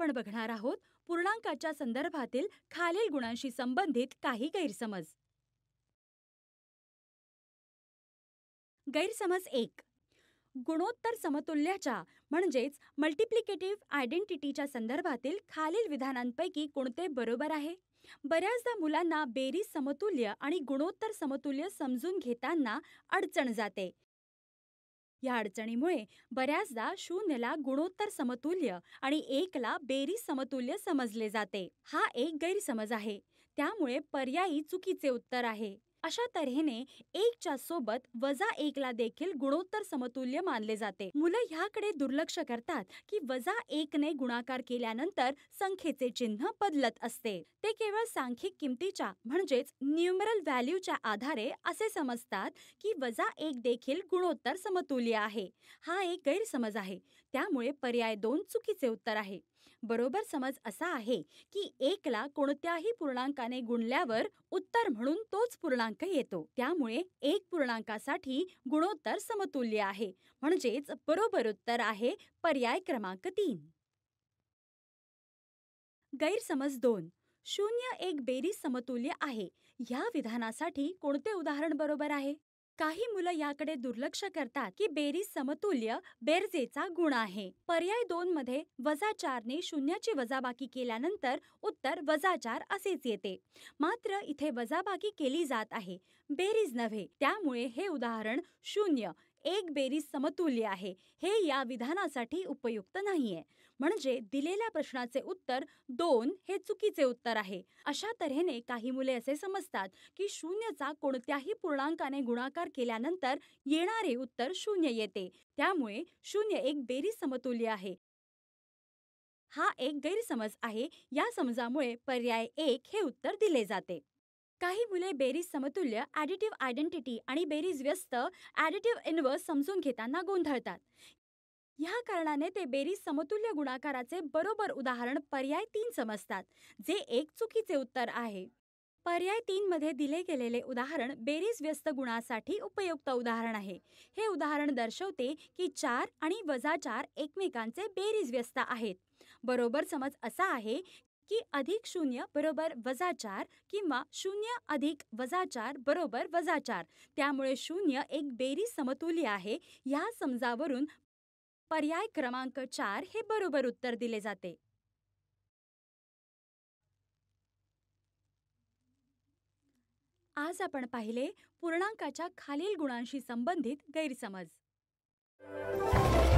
आपण बघणार आहोत पूर्णांकाच्या संदर्भातील खालील गुणांशी संबंधित काही गैरसमज गैरसमज एक गुणोत्तर समतुल्याच्या म्हणजेच मल्टिप्लिकेटिव्ह आयडेंटिटीच्या संदर्भातील खालील विधानांपैकी कोणते बरोबर आहे बऱ्याचदा मुलांना बेरीज समतुल्य आणि गुणोत्तर समतुल्य समजून घेताना अडचण जाते या अडचणीमुळे बऱ्याचदा शून्यला गुणोत्तर समतुल्य आणि एकला बेरीज समतुल्य समजले जाते हा एक गैरसमज आहे त्यामुळे पर्यायी चुकीचे उत्तर आहे अशा तऱ्हेने एकच्या सोबत वजा ला देखील गुणोत्तर समतुल्य मानले जाते मुलं ह्याकडे दुर्लक्ष करतात की वजा एकने गुणाकार केल्यानंतर संख्येचे चिन्ह बदलत असते ते केवळ सांख्यिक किमतीच्या म्हणजेच न्युमरल व्हॅल्यूच्या आधारे असे समजतात की वजा एक देखील गुणोत्तर समतुल्य आहे हा एक गैरसमज आहे त्यामुळे पर्याय दोन चुकीचे उत्तर आहे बरोबर समज असा आहे की ला कोणत्याही पूर्णांकाने गुणल्यावर उत्तर म्हणून तोच पूर्णांक पूर्णांक येतो त्यामुळे एक पूर्णांकासाठी गुणोत्तर समतुल्य आहे म्हणजेच बरोबर उत्तर आहे पर्याय क्रमांक तीन गैरसमज दोन शून्य एक बेरीज समतुल्य आहे ह्या विधानासाठी कोणते उदाहरण बरोबर आहे काही मुलं याकडे दुर्लक्ष करतात की बेरीज समतुल्य बेरजेचा गुण आहे पर्याय दोन मध्ये वजा चार ने शून्याची वजाबाकी केल्यानंतर उत्तर वजा चार असेच येते मात्र इथे वजाबाकी केली जात आहे बेरीज नव्हे त्यामुळे हे उदाहरण शून्य एक बेरीज समतुल्य आहे हे या विधानासाठी उपयुक्त नाहीये म्हणजे दिलेल्या प्रश्नाचे उत्तर दोन हे चुकीचे उत्तर आहे अशा तऱ्हेने काही मुले असे समजतात की शून्यचा कोणत्याही पूर्णांकाने गुणाकार केल्यानंतर येणारे उत्तर शून्य येते त्यामुळे शून्य एक बेरीज समतुल्य आहे हा एक गैरसमज आहे या समजामुळे पर्याय एक हे उत्तर दिले जाते काही मुले बेरीज समतुल्य ॲडिटिव्ह आयडेंटिटी आणि बेरीज व्यस्त ॲडिटिव्ह इनवर्स समजून घेताना गोंधळतात ह्या कारणाने ते बेरीज समतुल्य गुणाकाराचे बरोबर उदाहरण पर्याय तीन समजतात जे एक चुकीचे उत्तर आहे पर्याय तीनमध्ये दिले गेलेले उदाहरण बेरीज व्यस्त गुणासाठी उपयुक्त उदाहरण आहे हे उदाहरण दर्शवते की चार आणि वजा चार एकमेकांचे बेरीज व्यस्त आहेत बरोबर समज असा आहे की अधिक शून्य बरोबर वजा चार किंवा शून्य अधिक वजा चार बरोबर वजा चार त्यामुळे शून्य एक बेरी समतुल्य आहे ह्या समजावरून पर्याय क्रमांक चार हे बरोबर उत्तर दिले जाते आज आपण पाहिले पूर्णांकाच्या खालील गुणांशी संबंधित गैरसमज